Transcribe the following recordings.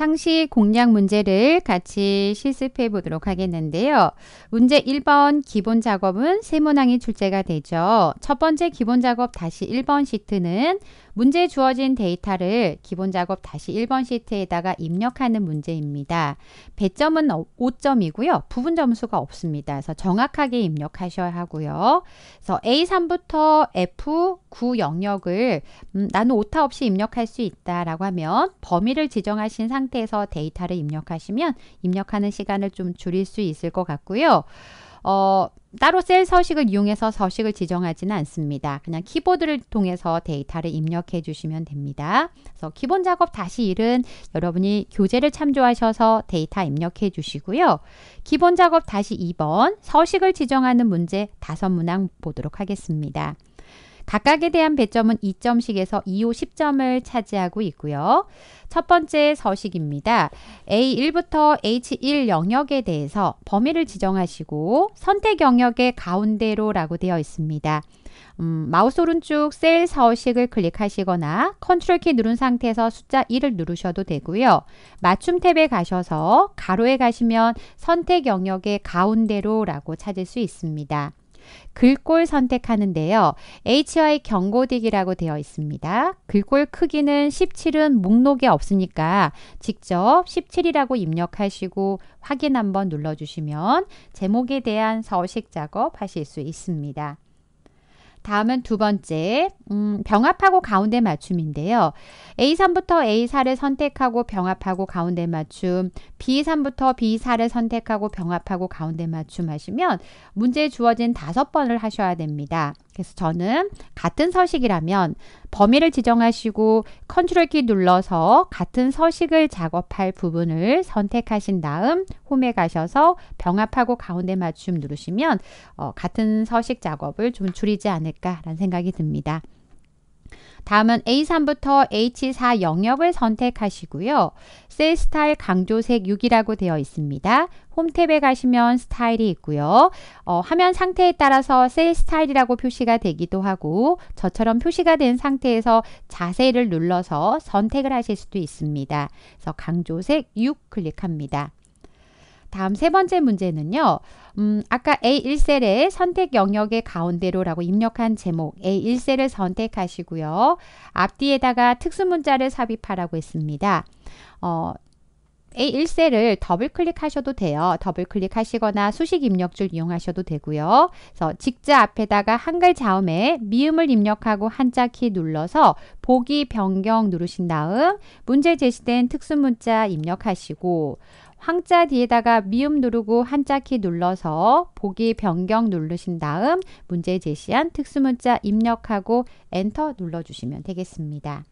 상시 공략 문제를 같이 실습해 보도록 하겠는데요. 문제 1번 기본 작업은 세문항이 출제가 되죠. 첫 번째 기본 작업 다시 1번 시트는 문제에 주어진 데이터를 기본 작업 다시 1번 시트에다가 입력하는 문제입니다. 배점은 5점이고요. 어, 부분 점수가 없습니다. 그래서 정확하게 입력하셔야 하고요. 그래서 A3부터 F9 영역을 음, 나는 오타 없이 입력할 수 있다라고 하면 범위를 지정하신 상태에서 데이터를 입력하시면 입력하는 시간을 좀 줄일 수 있을 것 같고요. 어, 따로 셀 서식을 이용해서 서식을 지정하지는 않습니다. 그냥 키보드를 통해서 데이터를 입력해 주시면 됩니다. 그래서 기본 작업 다시 일은 여러분이 교재를 참조하셔서 데이터 입력해 주시고요. 기본 작업 다시 2번 서식을 지정하는 문제 다 문항 보도록 하겠습니다. 각각에 대한 배점은 2점씩에서 2호 10점을 차지하고 있고요. 첫 번째 서식입니다. A1부터 H1 영역에 대해서 범위를 지정하시고 선택 영역의 가운데로라고 되어 있습니다. 음, 마우스 오른쪽 셀 서식을 클릭하시거나 컨트롤 키 누른 상태에서 숫자 1을 누르셔도 되고요. 맞춤 탭에 가셔서 가로에 가시면 선택 영역의 가운데로라고 찾을 수 있습니다. 글꼴 선택하는데요. HY 경고딕이라고 되어 있습니다. 글꼴 크기는 17은 목록에 없으니까 직접 17이라고 입력하시고 확인 한번 눌러주시면 제목에 대한 서식 작업 하실 수 있습니다. 다음은 두 번째 음, 병합하고 가운데 맞춤인데요. A3부터 A4를 선택하고 병합하고 가운데 맞춤 B3부터 B4를 선택하고 병합하고 가운데 맞춤 하시면 문제에 주어진 다섯 번을 하셔야 됩니다. 그래서 저는 같은 서식이라면 범위를 지정하시고 컨트롤 키 눌러서 같은 서식을 작업할 부분을 선택하신 다음 홈에 가셔서 병합하고 가운데 맞춤 누르시면 어, 같은 서식 작업을 좀 줄이지 않을까라는 생각이 듭니다. 다음은 A3부터 H4 영역을 선택하시고요. 셀 스타일 강조색 6이라고 되어 있습니다. 홈탭에 가시면 스타일이 있고요. 어, 화면 상태에 따라서 셀 스타일이라고 표시가 되기도 하고 저처럼 표시가 된 상태에서 자세를 눌러서 선택을 하실 수도 있습니다. 그래서 강조색 6 클릭합니다. 다음 세 번째 문제는요. 음, 아까 a 1셀에 선택 영역의 가운데로라고 입력한 제목 A1셀을 선택하시고요. 앞뒤에다가 특수문자를 삽입하라고 했습니다. 어, A1셀을 더블 클릭하셔도 돼요. 더블 클릭하시거나 수식 입력줄 이용하셔도 되고요. 그래서 직자 앞에다가 한글 자음에 미음을 입력하고 한자 키 눌러서 보기 변경 누르신 다음 문제 제시된 특수문자 입력하시고 황자 뒤에다가 미음 누르고 한자키 눌러서 보기 변경 누르신 다음 문제 제시한 특수문자 입력하고 엔터 눌러주시면 되겠습니다.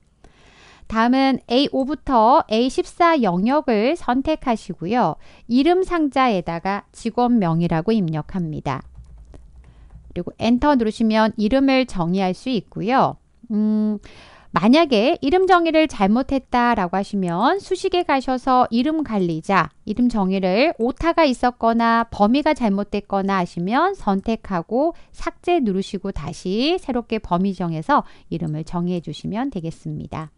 다음은 A5부터 A14 영역을 선택하시고요. 이름 상자에다가 직원명이라고 입력합니다. 그리고 엔터 누르시면 이름을 정의할 수 있고요. 음, 만약에 이름 정의를 잘못했다라고 하시면 수식에 가셔서 이름 관리자, 이름 정의를 오타가 있었거나 범위가 잘못됐거나 하시면 선택하고 삭제 누르시고 다시 새롭게 범위 정해서 이름을 정의해 주시면 되겠습니다.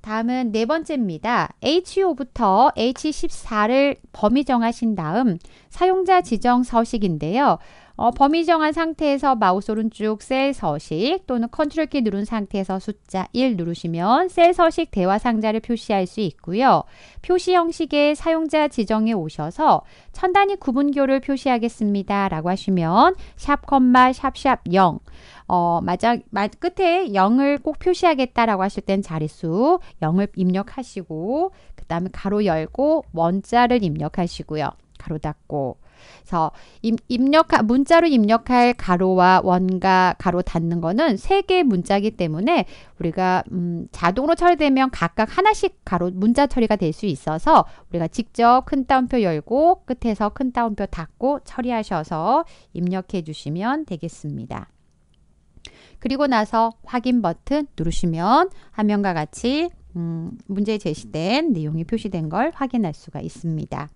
다음은 네 번째입니다. H5부터 H14를 범위 정하신 다음 사용자 지정 서식인데요. 어, 범위 정한 상태에서 마우스 오른쪽 셀 서식 또는 컨트롤 키 누른 상태에서 숫자 1 누르시면 셀 서식 대화 상자를 표시할 수 있고요. 표시 형식의 사용자 지정에 오셔서 천 단위 구분교를 표시하겠습니다. 라고 하시면 샵컴마 샵샵 0 어, 마자, 마, 끝에 0을 꼭 표시하겠다라고 하실 땐 자릿수 0을 입력하시고 그 다음에 가로 열고 원자를 입력하시고요. 가로 닫고 그래서 입력 문자로 입력할 가로와 원과 가로 닿는 거는 세 개의 문자이기 때문에 우리가 음, 자동으로 처리되면 각각 하나씩 가로 문자 처리가 될 수 있어서 우리가 직접 큰 따옴표 열고 끝에서 큰 따옴표 닫고 처리하셔서 입력해 주시면 되겠습니다. 그리고 나서 확인 버튼 누르시면 화면과 같이 음, 문제에 제시된 내용이 표시된 걸 확인할 수가 있습니다.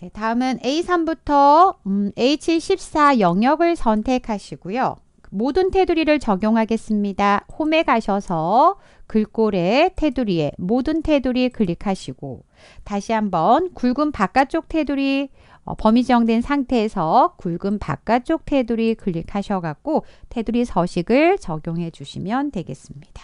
네, 다음은 A3부터 음, H14 영역을 선택하시고요. 모든 테두리를 적용하겠습니다. 홈에 가셔서 글꼴에 테두리에 모든 테두리 클릭하시고 다시 한번 굵은 바깥쪽 테두리 어, 범위 정된 상태에서 굵은 바깥쪽 테두리 클릭하셔갖고 테두리 서식을 적용해 주시면 되겠습니다.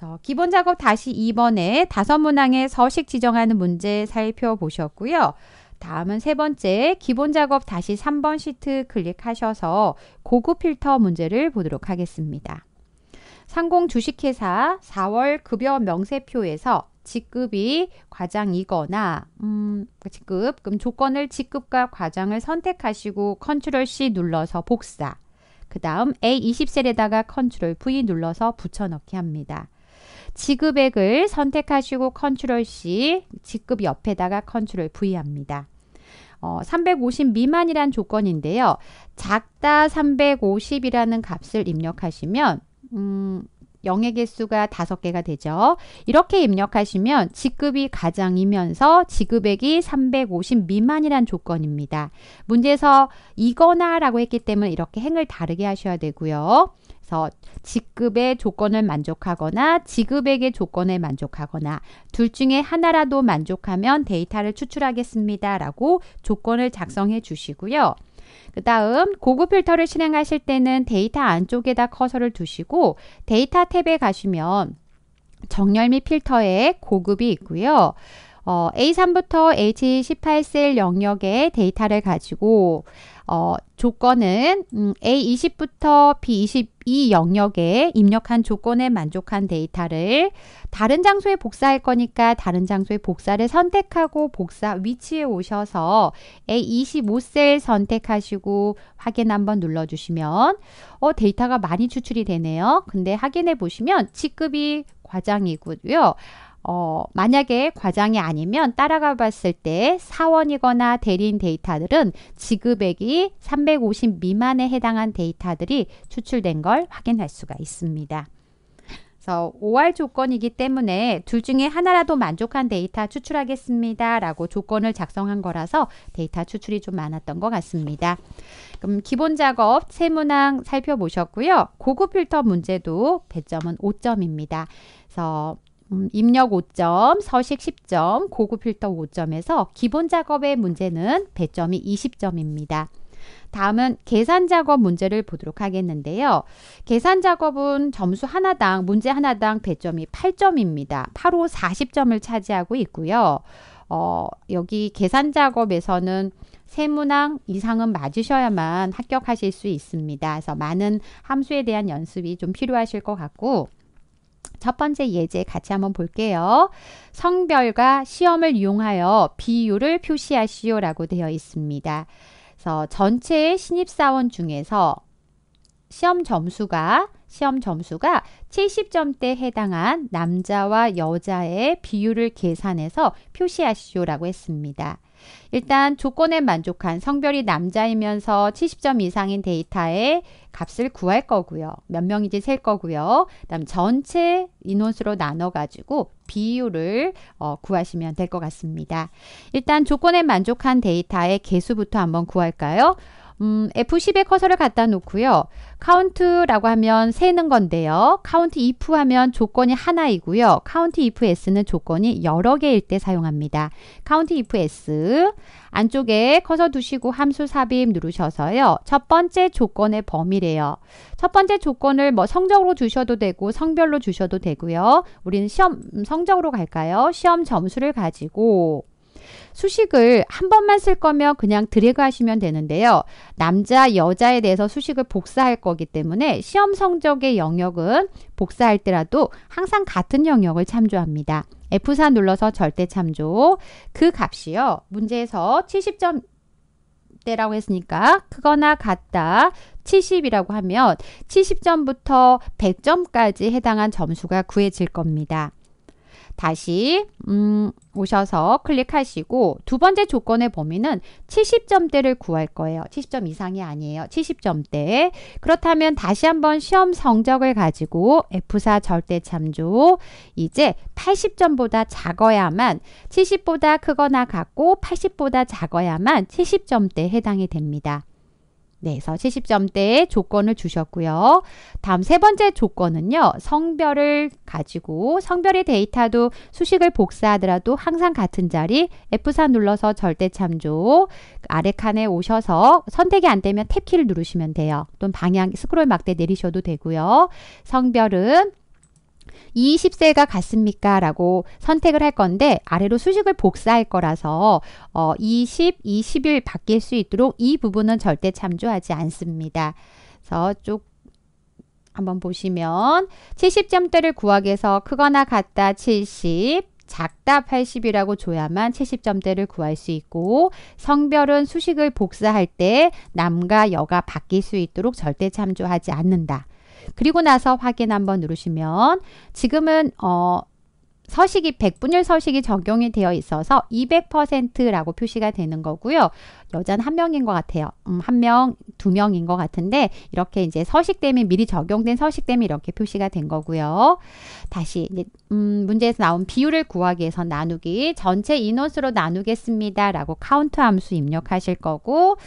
그래서 기본 작업 다시 2번에 다섯 문항의 서식 지정하는 문제 살펴보셨고요. 다음은 세 번째 기본 작업 다시 3번 시트 클릭하셔서 고급 필터 문제를 보도록 하겠습니다. 상공 주식회사 4월 급여 명세표에서 직급이 과장이거나 음, 직급 그럼 조건을 직급과 과장을 선택하시고 컨트롤 C 눌러서 복사 그 다음 A20셀에다가 컨트롤 V 눌러서 붙여넣기 합니다. 지급액을 선택하시고 컨트롤 C, 지급 옆에다가 컨트롤 V 합니다. 어, 350 미만이란 조건인데요. 작다 350이라는 값을 입력하시면 음, 영의 개수가 다섯 개가 되죠. 이렇게 입력하시면 직급이 가장이면서 지급액이 350 미만이란 조건입니다. 문제에서 이거나 라고 했기 때문에 이렇게 행을 다르게 하셔야 되고요. 그서 직급의 조건을 만족하거나 지급액의 조건에 만족하거나 둘 중에 하나라도 만족하면 데이터를 추출하겠습니다. 라고 조건을 작성해 주시고요. 그 다음 고급 필터를 실행하실 때는 데이터 안쪽에다 커서를 두시고 데이터 탭에 가시면 정렬 및 필터에 고급이 있고요. 어, A3부터 H18셀 영역의 데이터를 가지고 어, 조건은 음, A20부터 b 2이 영역에 입력한 조건에 만족한 데이터를 다른 장소에 복사할 거니까 다른 장소에 복사를 선택하고 복사 위치에 오셔서 A25셀 선택하시고 확인 한번 눌러주시면 어, 데이터가 많이 추출이 되네요. 근데 확인해 보시면 직급이 과장이고요. 어, 만약에 과장이 아니면 따라가 봤을 때 사원이거나 대리인 데이터들은 지급액이 350 미만에 해당한 데이터들이 추출된 걸 확인할 수가 있습니다. 그래서 5R 조건이기 때문에 둘 중에 하나라도 만족한 데이터 추출하겠습니다. 라고 조건을 작성한 거라서 데이터 추출이 좀 많았던 것 같습니다. 그럼 기본 작업 세문항 살펴보셨고요. 고급 필터 문제도 배점은 5점입니다. 그래서 음, 입력 5점, 서식 10점, 고급 필터 5점에서 기본 작업의 문제는 배점이 20점입니다. 다음은 계산 작업 문제를 보도록 하겠는데요. 계산 작업은 점수 하나당, 문제 하나당 배점이 8점입니다. 바로 40점을 차지하고 있고요. 어, 여기 계산 작업에서는 세문항 이상은 맞으셔야만 합격하실 수 있습니다. 그래서 많은 함수에 대한 연습이 좀 필요하실 것 같고 첫 번째 예제 같이 한번 볼게요. 성별과 시험을 이용하여 비율을 표시하시오 라고 되어 있습니다. 그래서 전체 신입사원 중에서 시험 점수가 시험 점수가 70점대에 해당한 남자와 여자의 비율을 계산해서 표시하시오라고 했습니다. 일단 조건에 만족한 성별이 남자이면서 70점 이상인 데이터의 값을 구할 거고요. 몇 명인지 셀 거고요. 그다음 전체 인원수로 나눠 가지고 비율을 어, 구하시면 될 것 같습니다. 일단 조건에 만족한 데이터의 개수부터 한번 구할까요? 음, F10에 커서를 갖다 놓고요. count라고 하면 세는 건데요. count if 하면 조건이 하나이고요. count if s는 조건이 여러 개일 때 사용합니다. count if s 안쪽에 커서 두시고 함수 삽입 누르셔서요. 첫 번째 조건의 범위래요. 첫 번째 조건을 뭐 성적으로 주셔도 되고 성별로 주셔도 되고요. 우리는 시험 음, 성적으로 갈까요? 시험 점수를 가지고 수식을 한 번만 쓸 거면 그냥 드래그 하시면 되는데요. 남자, 여자에 대해서 수식을 복사할 거기 때문에 시험 성적의 영역은 복사할 때라도 항상 같은 영역을 참조합니다. F4 눌러서 절대 참조. 그 값이요. 문제에서 70점 대라고 했으니까 크거나 같다 70이라고 하면 70점부터 100점까지 해당한 점수가 구해질 겁니다. 다시 음, 오셔서 클릭하시고 두 번째 조건의 범위는 70점대를 구할 거예요. 70점 이상이 아니에요. 70점대. 그렇다면 다시 한번 시험 성적을 가지고 F4 절대 참조 이제 80점보다 작어야만 70보다 크거나 같고 80보다 작어야만 70점대에 해당이 됩니다. 네, 그서 70점대의 조건을 주셨고요. 다음 세 번째 조건은요. 성별을 가지고 성별의 데이터도 수식을 복사하더라도 항상 같은 자리 F4 눌러서 절대 참조 아래 칸에 오셔서 선택이 안 되면 탭키를 누르시면 돼요. 또는 방향 스크롤 막대 내리셔도 되고요. 성별은 20세가 같습니까? 라고 선택을 할 건데 아래로 수식을 복사할 거라서 어, 20, 20일 바뀔 수 있도록 이 부분은 절대 참조하지 않습니다. 그래서 쭉 한번 보시면 70점대를 구하기 위해서 크거나 같다 70 작다 80이라고 줘야만 70점대를 구할 수 있고 성별은 수식을 복사할 때 남과 여가 바뀔 수 있도록 절대 참조하지 않는다. 그리고 나서 확인 한번 누르시면 지금은 어, 서식이 백분율 서식이 적용이 되어 있어서 200%라고 표시가 되는 거고요. 여자는 한 명인 것 같아요. 음, 한 명, 두 명인 것 같은데 이렇게 이제 서식됨에 미리 적용된 서식됨에 이렇게 표시가 된 거고요. 다시 이제 음, 문제에서 나온 비율을 구하기 위해서 나누기 전체 인원수로 나누겠습니다라고 카운트 함수 입력하실 거고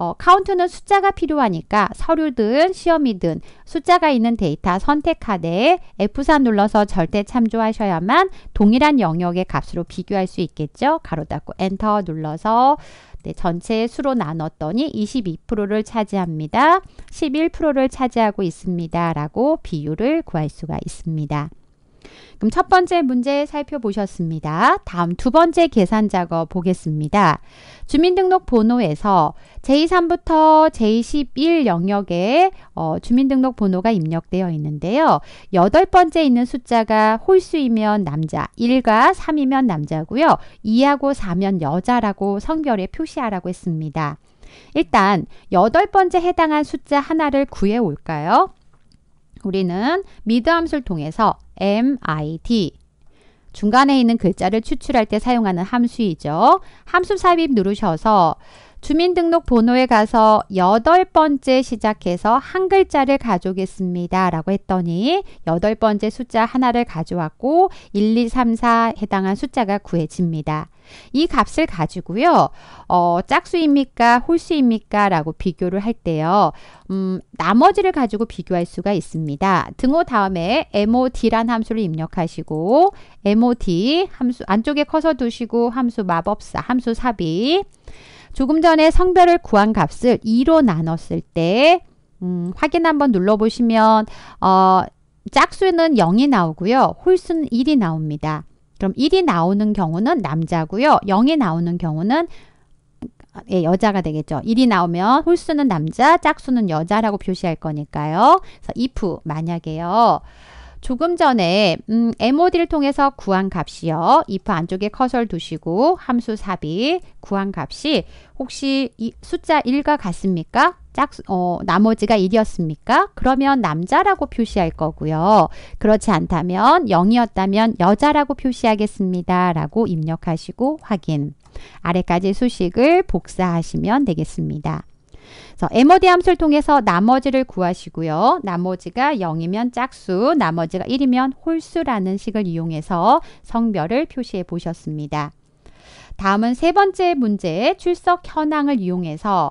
어, 카운트는 숫자가 필요하니까 서류든 시험이든 숫자가 있는 데이터 선택하되 f 3 눌러서 절대 참조하셔야만 동일한 영역의 값으로 비교할 수 있겠죠. 가로 닫고 엔터 눌러서 네, 전체 수로 나눴더니 22%를 차지합니다. 11%를 차지하고 있습니다. 라고 비율을 구할 수가 있습니다. 그럼 첫 번째 문제 살펴보셨습니다. 다음 두 번째 계산 작업 보겠습니다. 주민등록번호에서 제3부터 2제2 1 영역에 어, 주민등록번호가 입력되어 있는데요. 여덟 번째 있는 숫자가 홀수이면 남자, 1과 3이면 남자고요. 2하고 4면 여자라고 성별에 표시하라고 했습니다. 일단 여덟 번째 해당한 숫자 하나를 구해 올까요? 우리는 미드 함수를 통해서 MID 중간에 있는 글자를 추출할 때 사용하는 함수이죠. 함수 삽입 누르셔서 주민등록번호에 가서 여덟 번째 시작해서 한 글자를 가져오겠습니다. 라고 했더니 여덟 번째 숫자 하나를 가져왔고 1, 2, 3, 4 해당한 숫자가 구해집니다. 이 값을 가지고요. 어, 짝수입니까? 홀수입니까? 라고 비교를 할 때요. 음, 나머지를 가지고 비교할 수가 있습니다. 등호 다음에 mod란 함수를 입력하시고 mod 함수 안쪽에 커서 두시고 함수 마법사, 함수 삽입 조금 전에 성별을 구한 값을 2로 나눴을 때 음, 확인 한번 눌러보시면 어, 짝수는 0이 나오고요. 홀수는 1이 나옵니다. 그럼 1이 나오는 경우는 남자고요. 0이 나오는 경우는 예, 여자가 되겠죠. 1이 나오면 홀수는 남자, 짝수는 여자라고 표시할 거니까요. 그래서 if 만약에요. 조금 전에 음, MOD를 통해서 구한 값이요. if 안쪽에 커서를 두시고 함수 삽입 구한 값이 혹시 이 숫자 1과 같습니까? 짝, 어, 나머지가 1이었습니까? 그러면 남자라고 표시할 거고요. 그렇지 않다면 0이었다면 여자라고 표시하겠습니다. 라고 입력하시고 확인. 아래까지 수식을 복사하시면 되겠습니다. 그래서 에머디 함수를 통해서 나머지를 구하시고요. 나머지가 0이면 짝수, 나머지가 1이면 홀수라는 식을 이용해서 성별을 표시해 보셨습니다. 다음은 세 번째 문제 출석 현황을 이용해서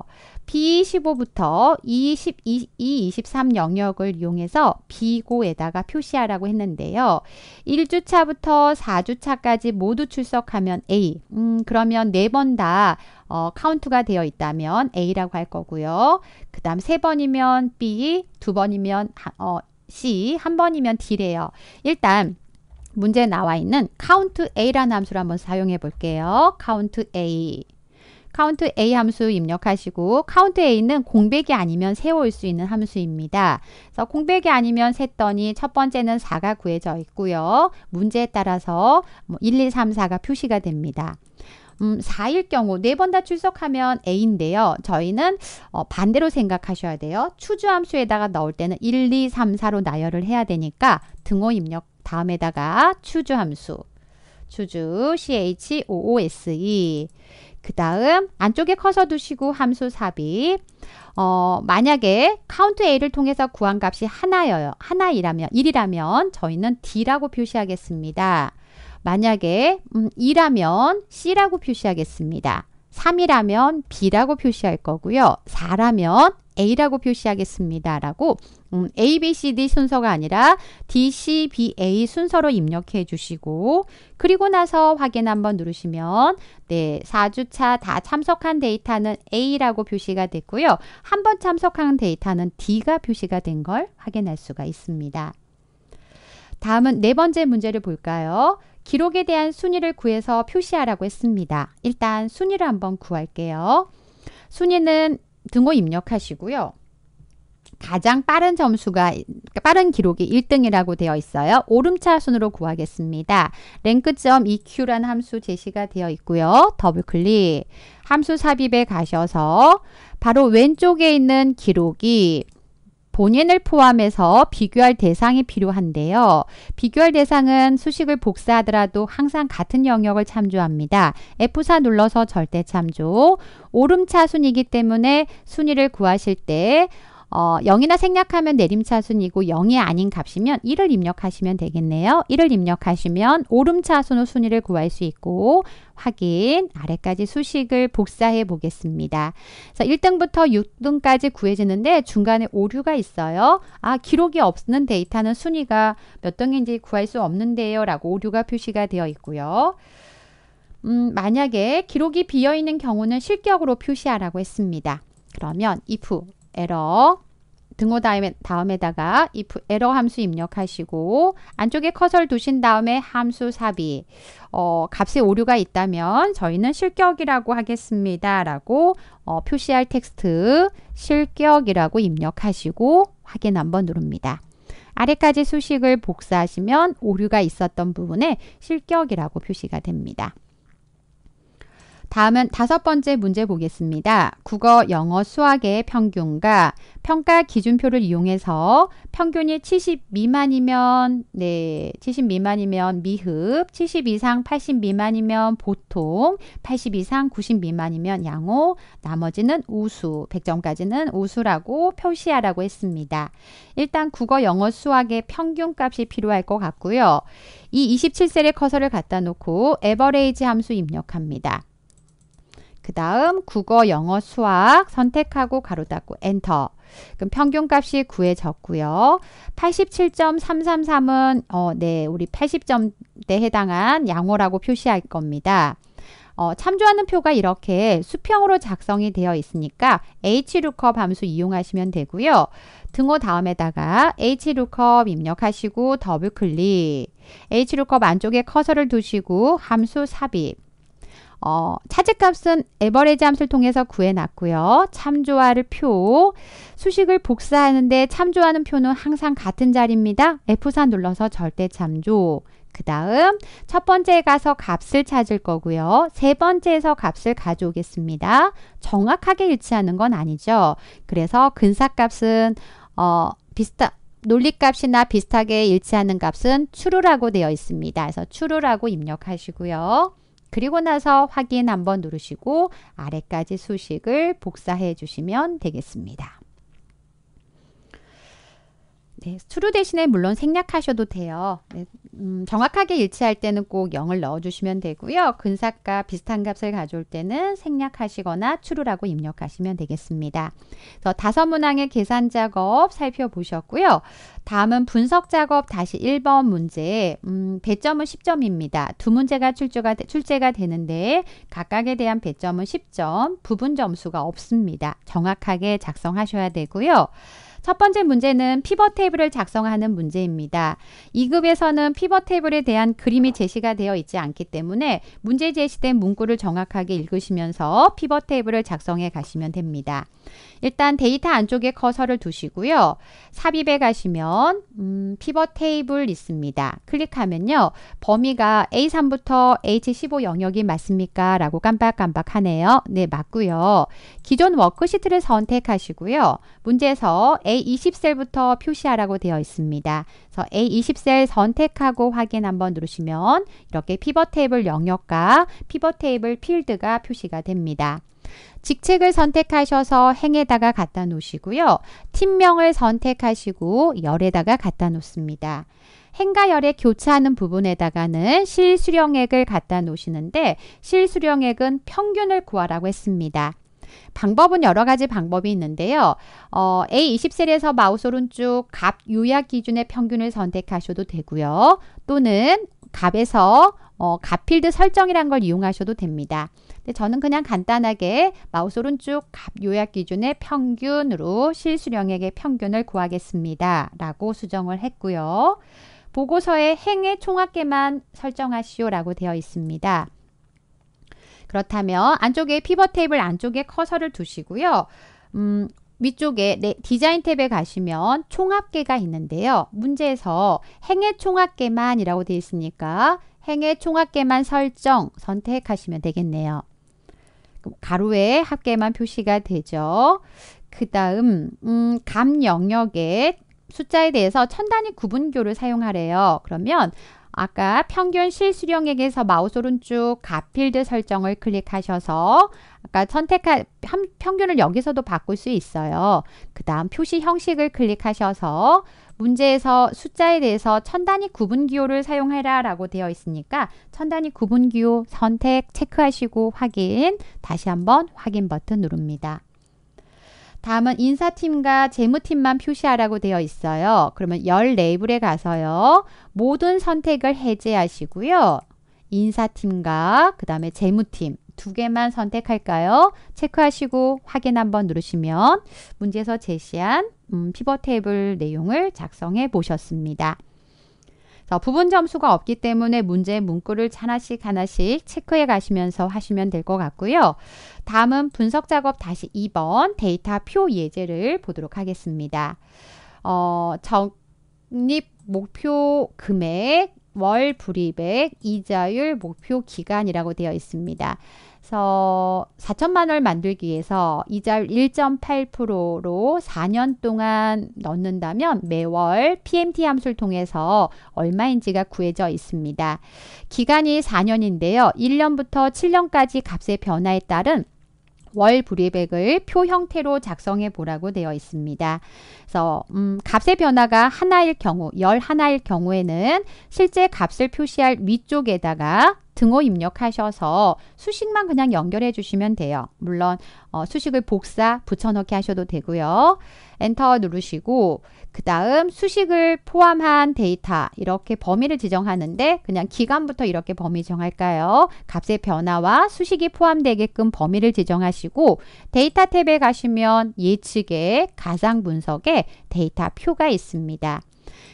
B15부터 E12, E23 영역을 이용해서 B고에다가 표시하라고 했는데요. 1주차부터 4주차까지 모두 출석하면 A. 음, 그러면 4번다 어, 카운트가 되어 있다면 A라고 할 거고요. 그 다음 3 번이면 B, 2 번이면 어, C, 1 번이면 D래요. 일단 문제에 나와 있는 count a라는 함수를 한번 사용해 볼게요. count a 카운트 A 함수 입력하시고 카운트 A는 공백이 아니면 세울 수 있는 함수입니다. 그래서 공백이 아니면 셌더니 첫 번째는 4가 구해져 있고요. 문제에 따라서 1, 2, 3, 4가 표시가 됩니다. 음, 4일 경우 네 번 다 출석하면 A인데요. 저희는 어, 반대로 생각하셔야 돼요. 추주함수에다가 넣을 때는 1, 2, 3, 4로 나열을 해야 되니까 등호 입력 다음에다가 추주함수 추주 CHOOSE 그 다음 안쪽에 커서 두시고 함수 삽입 어, 만약에 카운트 a를 통해서 구한 값이 하나여요. 하나이라면 1이라면 저희는 d라고 표시하겠습니다. 만약에 음, 2라면 c라고 표시하겠습니다. 3이라면 B라고 표시할 거고요. 4라면 A라고 표시하겠습니다. 라고 음, A, B, C, D 순서가 아니라 D, C, B, A 순서로 입력해 주시고 그리고 나서 확인 한번 누르시면 네, 4주차 다 참석한 데이터는 A라고 표시가 됐고요. 한 번 참석한 데이터는 D가 표시가 된 걸 확인할 수가 있습니다. 다음은 네 번째 문제를 볼까요? 기록에 대한 순위를 구해서 표시하라고 했습니다. 일단 순위를 한번 구할게요. 순위는 등호 입력하시고요. 가장 빠른 점수가 그러니까 빠른 기록이 1등이라고 되어 있어요. 오름차순으로 구하겠습니다. 랭크점 EQ란 함수 제시가 되어 있고요. 더블클릭 함수 삽입에 가셔서 바로 왼쪽에 있는 기록이 본인을 포함해서 비교할 대상이 필요한데요. 비교할 대상은 수식을 복사하더라도 항상 같은 영역을 참조합니다. F4 눌러서 절대 참조. 오름차 순이기 때문에 순위를 구하실 때 어, 0이나 생략하면 내림차순이고 0이 아닌 값이면 1을 입력하시면 되겠네요. 1을 입력하시면 오름차순호 순위를 구할 수 있고 확인 아래까지 수식을 복사해 보겠습니다. 그래서 1등부터 6등까지 구해지는데 중간에 오류가 있어요. 아 기록이 없는 데이터는 순위가 몇 등인지 구할 수 없는데요 라고 오류가 표시가 되어 있고요. 음, 만약에 기록이 비어있는 경우는 실격으로 표시하라고 했습니다. 그러면 if 에러 등호 다음에, 다음에다가 if 에러 함수 입력하시고 안쪽에 커서를 두신 다음에 함수 삽입 어, 값에 오류가 있다면 저희는 실격이라고 하겠습니다 라고 어, 표시할 텍스트 실격이라고 입력하시고 확인 한번 누릅니다 아래까지 수식을 복사하시면 오류가 있었던 부분에 실격이라고 표시가 됩니다 다음은 다섯 번째 문제 보겠습니다. 국어, 영어, 수학의 평균과 평가 기준표를 이용해서 평균이 70 미만이면 네, 70 미만이면 미흡, 70 이상 80 미만이면 보통, 80 이상 90 미만이면 양호, 나머지는 우수, 100점까지는 우수라고 표시하라고 했습니다. 일단 국어, 영어, 수학의 평균값이 필요할 것 같고요. 이 27셀에 커서를 갖다 놓고 에버레이지 함수 입력합니다. 그 다음 국어, 영어, 수학 선택하고 가로 닫고 엔터. 그럼 평균값이 9에 적고요. 87.333은 어, 네, 우리 80점대 에 해당한 양호라고 표시할 겁니다. 어, 참조하는 표가 이렇게 수평으로 작성이 되어 있으니까 hlookup 함수 이용하시면 되고요. 등호 다음에다가 hlookup 입력하시고 더블 클릭, hlookup 안쪽에 커서를 두시고 함수 삽입, 어, 차지값은 에버레지 함수를 통해서 구해놨고요. 참조화를 표, 수식을 복사하는데 참조하는 표는 항상 같은 자리입니다. F4 눌러서 절대 참조. 그 다음 첫 번째에 가서 값을 찾을 거고요. 세 번째에서 값을 가져오겠습니다. 정확하게 일치하는 건 아니죠. 그래서 근사값은 어, 비슷한 논리값이나 비슷하게 일치하는 값은 true라고 되어 있습니다. 그래서 true라고 입력하시고요. 그리고 나서 확인 한번 누르시고 아래까지 수식을 복사해 주시면 되겠습니다. 네, 수루 대신에 물론 생략하셔도 돼요. 네, 음, 정확하게 일치할 때는 꼭 0을 넣어주시면 되고요. 근사값 비슷한 값을 가져올 때는 생략하시거나 추루라고 입력하시면 되겠습니다. 그래서 다섯 문항의 계산 작업 살펴보셨고요. 다음은 분석 작업 다시 1번 문제 음, 배점은 10점입니다. 두 문제가 출제가, 출제가 되는데 각각에 대한 배점은 10점, 부분 점수가 없습니다. 정확하게 작성하셔야 되고요. 첫 번째 문제는 피벗 테이블을 작성하는 문제입니다. 2급에서는 피벗 테이블에 대한 그림이 제시가 되어 있지 않기 때문에 문제 제시된 문구를 정확하게 읽으시면서 피벗 테이블을 작성해 가시면 됩니다. 일단 데이터 안쪽에 커서를 두시고요. 삽입에 가시면 음, 피벗 테이블 있습니다. 클릭하면요. 범위가 A3부터 H15 영역이 맞습니까? 라고 깜빡깜빡하네요. 네, 맞고요. 기존 워크시트를 선택하시고요. 문제에서 A20셀부터 표시하라고 되어 있습니다. 그래서 A20셀 선택하고 확인 한번 누르시면 이렇게 피벗 테이블 영역과 피벗 테이블 필드가 표시가 됩니다. 직책을 선택하셔서 행에다가 갖다 놓으시고요. 팀명을 선택하시고 열에다가 갖다 놓습니다. 행과 열의 교차하는 부분에다가는 실수령액을 갖다 놓으시는데 실수령액은 평균을 구하라고 했습니다. 방법은 여러 가지 방법이 있는데요. 어, A20셀에서 마우스 오른쪽 값 요약 기준의 평균을 선택하셔도 되고요. 또는 값에서 어, 값필드 설정이란 걸 이용하셔도 됩니다. 예, 저는 그냥 간단하게 마우스 오른쪽 값 요약 기준의 평균으로 실수령액의 평균을 구하겠습니다. 라고 수정을 했고요. 보고서에 행의 총합계만 설정하시오 라고 되어 있습니다. 그렇다면 안쪽에 피벗 테이블 안쪽에 커서를 두시고요. 음, 위쪽에 네, 디자인 탭에 가시면 총합계가 있는데요. 문제에서 행의 총합계만이라고 되어 있으니까 행의 총합계만 설정 선택하시면 되겠네요. 가로에 합계만 표시가 되죠. 그 다음 음, 감 영역에 숫자에 대해서 천 단위 구분교를 사용하래요. 그러면 아까 평균 실수령액에서 마우스 오른쪽 가필드 설정을 클릭하셔서 아까 선택한 평균을 여기서도 바꿀 수 있어요. 그 다음 표시 형식을 클릭하셔서 문제에서 숫자에 대해서 천 단위 구분 기호를 사용해라 라고 되어 있으니까 천 단위 구분 기호 선택 체크하시고 확인 다시 한번 확인 버튼 누릅니다. 다음은 인사팀과 재무팀만 표시하라고 되어 있어요. 그러면 열 레이블에 가서요. 모든 선택을 해제하시고요. 인사팀과 그 다음에 재무팀 두 개만 선택할까요? 체크하시고 확인 한번 누르시면 문제에서 제시한 음, 피벗 테이블 내용을 작성해 보셨습니다. 부분 점수가 없기 때문에 문제 문구를 하나씩 하나씩 체크해 가시면서 하시면 될 것 같고요. 다음은 분석 작업 다시 2번 데이터 표 예제를 보도록 하겠습니다. 어, 적립 목표 금액, 월 불입액, 이자율 목표 기간이라고 되어 있습니다. 그래서 4천만 원을 만들기 위해서 이자율 1.8%로 4년 동안 넣는다면 매월 PMT 함수를 통해서 얼마인지가 구해져 있습니다. 기간이 4년인데요. 1년부터 7년까지 값의 변화에 따른 월 불이백을 표 형태로 작성해 보라고 되어 있습니다. 그래서 음, 값의 변화가 하나일 경우, 열 하나일 경우에는 실제 값을 표시할 위쪽에다가 등호 입력하셔서 수식만 그냥 연결해 주시면 돼요. 물론 어, 수식을 복사 붙여넣기 하셔도 되고요. 엔터 누르시고 그 다음 수식을 포함한 데이터 이렇게 범위를 지정하는데 그냥 기간부터 이렇게 범위 정할까요? 값의 변화와 수식이 포함되게끔 범위를 지정하시고 데이터 탭에 가시면 예측의 가상 분석에 데이터 표가 있습니다.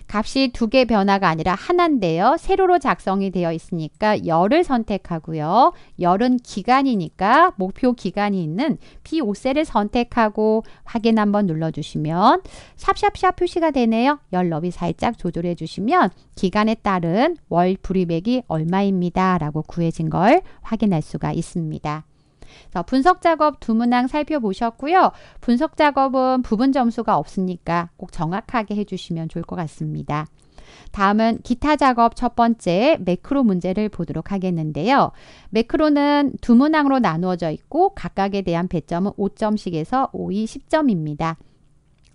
값이 두 개 변화가 아니라 하나인데요. 세로로 작성이 되어 있으니까 열을 선택하고요. 열은 기간이니까 목표 기간이 있는 B5셀을 선택하고 확인 한번 눌러주시면 샵샵샵 표시가 되네요. 열 너비 살짝 조절해 주시면 기간에 따른 월 불입액이 얼마입니다. 라고 구해진 걸 확인할 수가 있습니다. 분석 작업 두 문항 살펴보셨고요. 분석 작업은 부분 점수가 없으니까 꼭 정확하게 해주시면 좋을 것 같습니다. 다음은 기타 작업 첫 번째 매크로 문제를 보도록 하겠는데요. 매크로는 두 문항으로 나누어져 있고 각각에 대한 배점은 5점씩에서 5이 10점입니다.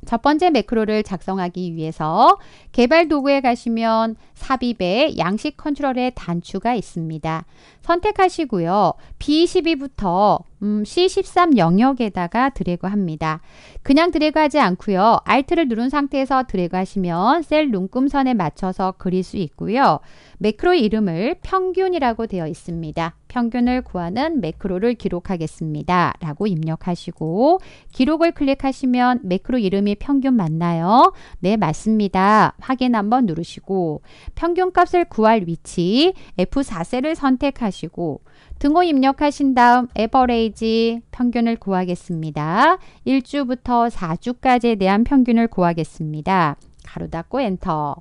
첫 번째 매크로를 작성하기 위해서 개발 도구에 가시면 삽입에 양식 컨트롤의 단추가 있습니다. 선택하시고요. B12부터 음, C13 영역에다가 드래그 합니다. 그냥 드래그 하지 않고요. Alt를 누른 상태에서 드래그 하시면 셀 눈금선에 맞춰서 그릴 수 있고요. 매크로 이름을 평균이라고 되어 있습니다. 평균을 구하는 매크로를 기록하겠습니다. 라고 입력하시고 기록을 클릭하시면 매크로 이름이 평균 맞나요? 네 맞습니다. 확인 한번 누르시고 평균값을 구할 위치 F4셀을 선택하시고 등호 입력하신 다음 에버레이지 평균을 구하겠습니다. 1주부터 4주까지에 대한 평균을 구하겠습니다. 가로 닫고 엔터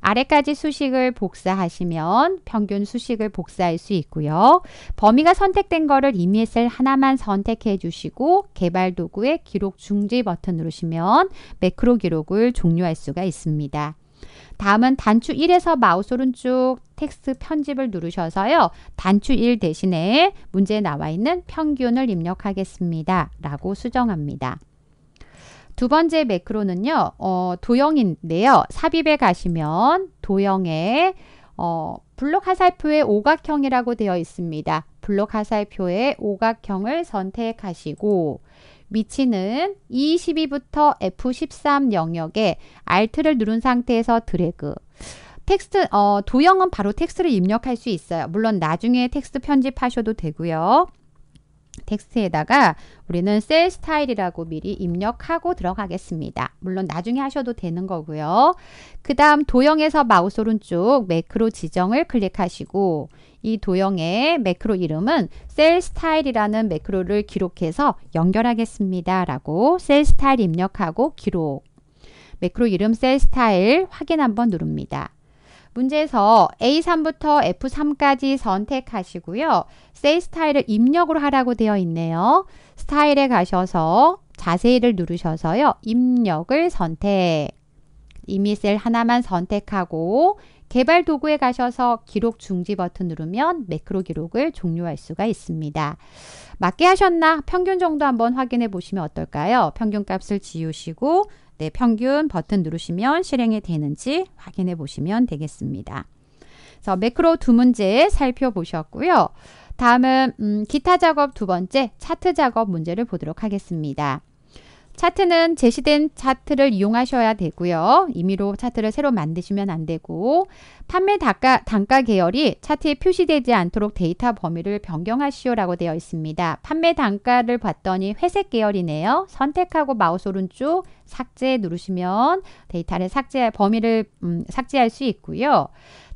아래까지 수식을 복사하시면 평균 수식을 복사할 수 있고요. 범위가 선택된 거를 이미 셀 하나만 선택해 주시고 개발 도구의 기록 중지 버튼 누르시면 매크로 기록을 종료할 수가 있습니다. 다음은 단추 1에서 마우스 오른쪽 텍스트 편집을 누르셔서요. 단추 1 대신에 문제에 나와 있는 평균을 입력하겠습니다. 라고 수정합니다. 두 번째 매크로는요. 어, 도형인데요. 삽입에 가시면 도형에 어, 블록 화살표의 오각형이라고 되어 있습니다. 블록 화살표의 오각형을 선택하시고 위치는 E12부터 F13 영역에 Alt를 누른 상태에서 드래그 텍스트 어, 도형은 바로 텍스트를 입력할 수 있어요. 물론 나중에 텍스트 편집하셔도 되고요. 텍스트에다가 우리는 셀 스타일이라고 미리 입력하고 들어가겠습니다. 물론 나중에 하셔도 되는 거고요. 그 다음 도형에서 마우스 오른쪽 매크로 지정을 클릭하시고 이 도형의 매크로 이름은 셀 스타일이라는 매크로를 기록해서 연결하겠습니다. 라고 셀 스타일 입력하고 기록 매크로 이름 셀 스타일 확인 한번 누릅니다. 문제에서 A3부터 F3까지 선택하시고요. 세이 스타일을 입력으로 하라고 되어 있네요. 스타일에 가셔서 자세히를 누르셔서요. 입력을 선택. 이미 셀 하나만 선택하고 개발 도구에 가셔서 기록 중지 버튼 누르면 매크로 기록을 종료할 수가 있습니다. 맞게 하셨나? 평균 정도 한번 확인해 보시면 어떨까요? 평균 값을 지우시고 때 네, 평균 버튼 누르시면 실행이 되는지 확인해 보시면 되겠습니다. 그래서 매크로 두 문제 살펴보셨고요. 다음은 음, 기타 작업 두 번째 차트 작업 문제를 보도록 하겠습니다. 차트는 제시된 차트를 이용하셔야 되고요. 임의로 차트를 새로 만드시면 안 되고 판매 단가, 단가 계열이 차트에 표시되지 않도록 데이터 범위를 변경하시오라고 되어 있습니다. 판매 단가를 봤더니 회색 계열이네요. 선택하고 마우스 오른쪽 삭제 누르시면 데이터를 삭제 범위를 음, 삭제할 수 있고요.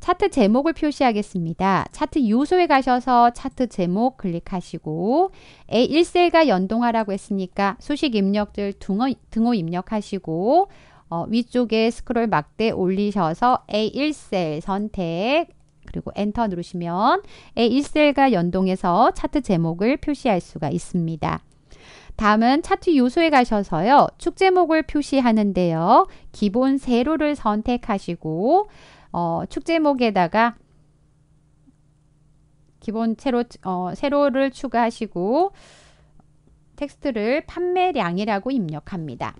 차트 제목을 표시하겠습니다. 차트 요소에 가셔서 차트 제목 클릭하시고 A1셀과 연동하라고 했으니까 수식 입력들 등호, 등호 입력하시고 어, 위쪽에 스크롤 막대 올리셔서 A1셀 선택 그리고 엔터 누르시면 A1셀과 연동해서 차트 제목을 표시할 수가 있습니다. 다음은 차트 요소에 가셔서요. 축제목을 표시하는데요. 기본 세로를 선택하시고 어, 축제목에다가 기본 세로, 어, 새로를 추가하시고 텍스트를 판매량이라고 입력합니다.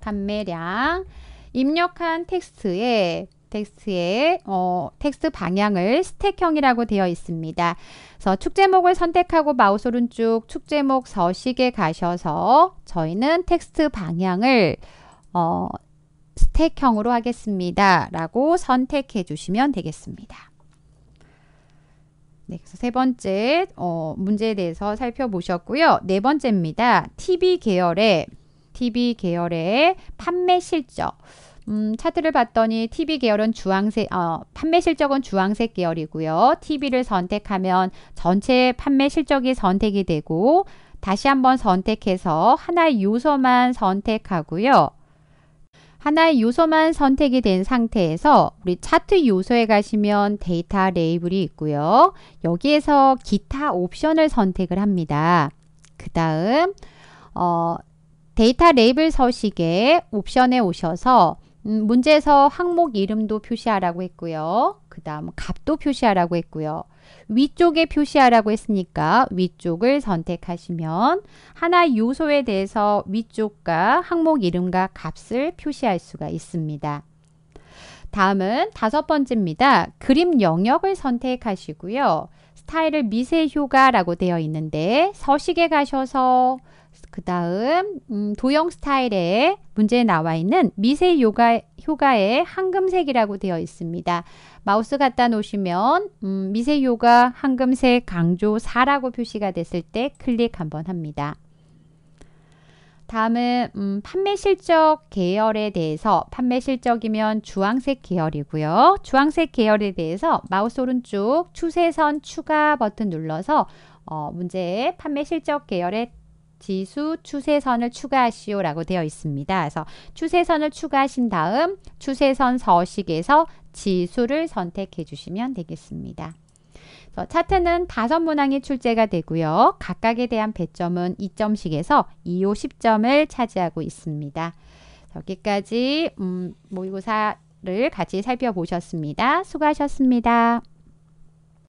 판매량 입력한 텍스트에 텍스트의 어, 텍스트 방향을 스택형이라고 되어 있습니다. 그래서 축제목을 선택하고 마우스 오른쪽 축제목 서식에 가셔서 저희는 텍스트 방향을 어, 스택형으로 하겠습니다. 라고 선택해 주시면 되겠습니다. 네, 그래서 세 번째 어, 문제에 대해서 살펴보셨고요. 네 번째입니다. TV 계열의 TV 계열의 판매 실적. 음, 차트를 봤더니 TV 계열은 주황색, 어, 판매 실적은 주황색 계열이고요. TV를 선택하면 전체 판매 실적이 선택이 되고 다시 한번 선택해서 하나의 요소만 선택하고요. 하나의 요소만 선택이 된 상태에서 우리 차트 요소에 가시면 데이터 레이블이 있고요. 여기에서 기타 옵션을 선택을 합니다. 그 다음 어, 데이터 레이블 서식에 옵션에 오셔서 음, 문제에서 항목 이름도 표시하라고 했고요. 그 다음 값도 표시하라고 했고요. 위쪽에 표시하라고 했으니까 위쪽을 선택하시면 하나 요소에 대해서 위쪽과 항목 이름과 값을 표시할 수가 있습니다. 다음은 다섯 번째입니다. 그림 영역을 선택하시고요. 스타일을 미세 효과라고 되어 있는데 서식에 가셔서 그 다음 음, 도형 스타일의 문제에 나와 있는 미세 요가, 효과의 황금색이라고 되어 있습니다. 마우스 갖다 놓으시면 음, 미세 요가 황금색 강조 4라고 표시가 됐을 때 클릭 한번 합니다. 다음은 음, 판매 실적 계열에 대해서 판매 실적이면 주황색 계열이고요. 주황색 계열에 대해서 마우스 오른쪽 추세선 추가 버튼 눌러서 어, 문제의 판매 실적 계열에 지수 추세선을 추가하시오 라고 되어 있습니다. 그래서 추세선을 추가하신 다음 추세선 서식에서 지수를 선택해 주시면 되겠습니다. 차트는 다섯 문항이 출제가 되고요. 각각에 대한 배점은 2점씩에서 2호 10점을 차지하고 있습니다. 여기까지 음, 모의고사를 같이 살펴보셨습니다. 수고하셨습니다.